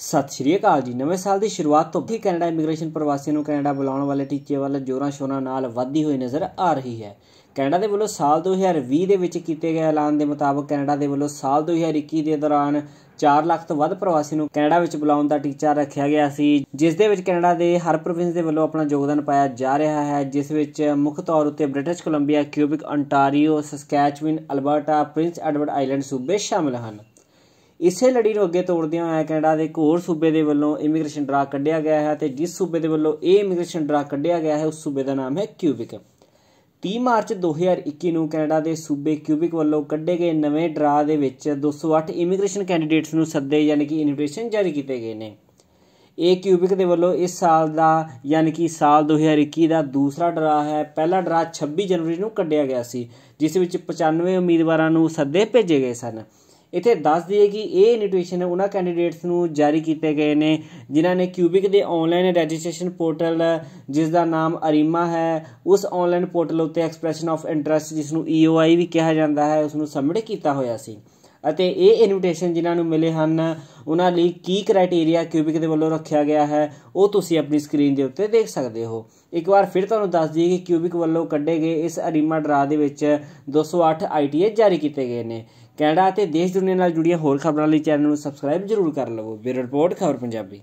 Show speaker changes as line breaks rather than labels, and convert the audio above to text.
ਸਤਿ ਸ਼੍ਰੀ ਅਕਾਲ ਜੀ ਨਵੇਂ ਸਾਲ ਦੀ ਸ਼ੁਰੂਆਤ ਤੋਂ ਹੀ ਕੈਨੇਡਾ ਇਮੀਗ੍ਰੇਸ਼ਨ ਪ੍ਰਵਾਸੀਆਂ ਨੂੰ ਕੈਨੇਡਾ ਬੁਲਾਉਣ ਵਾਲੇ ਟੀਚੇ ਵੱਲ ਜੋਰਾਂ ਸ਼ੋਰਾਂ ਨਾਲ ਵਧਦੀ ਹੋਈ ਨਜ਼ਰ ਆ ਰਹੀ ਹੈ ਕੈਨੇਡਾ ਦੇ ਵੱਲੋਂ ਸਾਲ 2020 ਦੇ ਵਿੱਚ ਕੀਤੇ ਗਏ ਐਲਾਨ ਦੇ ਮੁਤਾਬਕ ਕੈਨੇਡਾ ਦੇ ਵੱਲੋਂ ਸਾਲ 2021 ਦੇ ਦੌਰਾਨ 4 ਲੱਖ ਤੋਂ ਵੱਧ ਪ੍ਰਵਾਸੀ ਨੂੰ ਕੈਨੇਡਾ ਵਿੱਚ ਬੁਲਾਉਣ ਦਾ ਟੀਚਾ ਰੱਖਿਆ ਗਿਆ ਸੀ ਜਿਸ ਦੇ ਵਿੱਚ ਕੈਨੇਡਾ ਦੇ ਹਰ ਪ੍ਰੋਵਿੰਸ ਦੇ ਵੱਲੋਂ ਆਪਣਾ ਯੋਗਦਾਨ ਪਾਇਆ ਜਾ ਰਿਹਾ ਹੈ ਜਿਸ ਵਿੱਚ ਮੁੱਖ ਤੌਰ ਉੱਤੇ British Columbia Quebec Ontario Saskatchewan Alberta Prince Edward Island ਸੂਬੇ ਸ਼ਾਮਲ ਹਨ ਇਸੇ ਲੜੀ ਨੂੰ ਅੱਗੇ ਤੋਰਦਿਆਂ ਹੋਏ ਕੈਨੇਡਾ ਦੇ ਇੱਕ ਹੋਰ ਸੂਬੇ ਦੇ ਵੱਲੋਂ ਇਮੀਗ੍ਰੇਸ਼ਨ ਡਰਾ ਕੱਢਿਆ ਗਿਆ ਹੈ ਤੇ ਜਿਸ ਸੂਬੇ ਦੇ ਵੱਲੋਂ ਇਹ ਇਮੀਗ੍ਰੇਸ਼ਨ ਡਰਾ ਕੱਢਿਆ ਗਿਆ ਹੈ ਉਸ ਸੂਬੇ ਦਾ ਨਾਮ ਹੈ ਕਿਊਬਿਕ 30 ਮਾਰਚ 2021 ਨੂੰ ਕੈਨੇਡਾ ਦੇ ਸੂਬੇ ਕਿਊਬਿਕ ਵੱਲੋਂ ਕੱਢੇ ਗਏ ਨਵੇਂ ਡਰਾ ਦੇ ਵਿੱਚ 208 ਇਮੀਗ੍ਰੇਸ਼ਨ ਕੈਂਡੀਡੇਟਸ ਨੂੰ ਸੱਦੇ ਯਾਨੀ ਕਿ ਇਨਵੀਟੇਸ਼ਨ ਜਾਰੀ ਕੀਤੇ ਗਏ ਨੇ ਇਹ ਕਿਊਬਿਕ ਦੇ ਵੱਲੋਂ ਇਸ ਸਾਲ ਦਾ ਯਾਨੀ ਕਿ ਸਾਲ 2021 ਦਾ ਦੂਸਰਾ ਡਰਾ ਹੈ ਪਹਿਲਾ ਡਰਾ 26 ਜਨਵਰੀ ਨੂੰ ਕੱਢਿਆ ਗਿਆ ਸੀ ਜਿਸ ਵਿੱਚ 95 ਉਮੀਦਵਾਰਾਂ ਨੂੰ ਸੱਦੇ ਭੇਜੇ ਗਏ ਸਨ ਇੱਥੇ ਦੱਸ ਦਈਏ ਕਿ ਇਹ ਇਨਵੀਟੇਸ਼ਨ ਉਹਨਾਂ ਕੈਂਡੀਡੇਟਸ ਨੂੰ ਜਾਰੀ ਕੀਤੇ ਗਏ ਨੇ ਜਿਨ੍ਹਾਂ ਨੇ ਕਿਊਬਿਕ ਦੇ ਆਨਲਾਈਨ ਰਜਿਸਟ੍ਰੇਸ਼ਨ ਪੋਰਟਲ ਜਿਸ ਦਾ ਨਾਮ ਅਰੀਮਾ ਹੈ ਉਸ ਆਨਲਾਈਨ ਪੋਰਟਲ ਉੱਤੇ ਐਕਸਪ੍ਰੈਸ਼ਨ ਆਫ ਇੰਟਰਸਟ ਜਿਸ ਨੂੰ EOI ਵੀ ਕਿਹਾ ਜਾਂਦਾ ਹੈ ਉਸ ਨੂੰ ਸਬਮਿਟ ਕੀਤਾ ਹੋਇਆ ਸੀ ਅਤੇ ਇਹ ਇਨਵੀਟੇਸ਼ਨ ਜਿਨ੍ਹਾਂ ਨੂੰ ਮਿਲੇ ਹਨ ਉਹਨਾਂ ਲਈ ਕੀ ਕ੍ਰਾਈਟੇਰੀਆ ਕਿਊਬਿਕ ਦੇ ਵੱਲੋਂ ਰੱਖਿਆ ਗਿਆ ਹੈ ਉਹ ਤੁਸੀਂ ਆਪਣੀ ਸਕਰੀਨ ਦੇ ਉੱਤੇ ਦੇਖ ਸਕਦੇ ਹੋ ਇੱਕ ਵਾਰ ਫਿਰ ਤੁਹਾਨੂੰ ਦੱਸ ਦਈਏ ਕਿ ਕਿਊਬਿਕ ਵੱਲੋਂ ਕੱਢੇ ਗਏ ਇਸ ਅਰੀਮਾ ਡਰਾ ਦੇ ਵਿੱਚ 208 ਆਈਟੀਏ ਜਾਰੀ ਕੀਤੇ ਗਏ ਨੇ ਕੈਨੇਡਾ ਅਤੇ ਦੇਸ਼ ਦੁਨੀਆ ਨਾਲ ਜੁੜੀਆਂ ਹੋਰ ਖਬਰਾਂ ਲਈ ਚੈਨਲ ਨੂੰ ਸਬਸਕ੍ਰਾਈਬ ਜ਼ਰੂਰ ਕਰ ਲਵੋ ਬਿਊਰੋ ਰਿਪੋਰਟ ਖਬਰ ਪੰਜਾਬੀ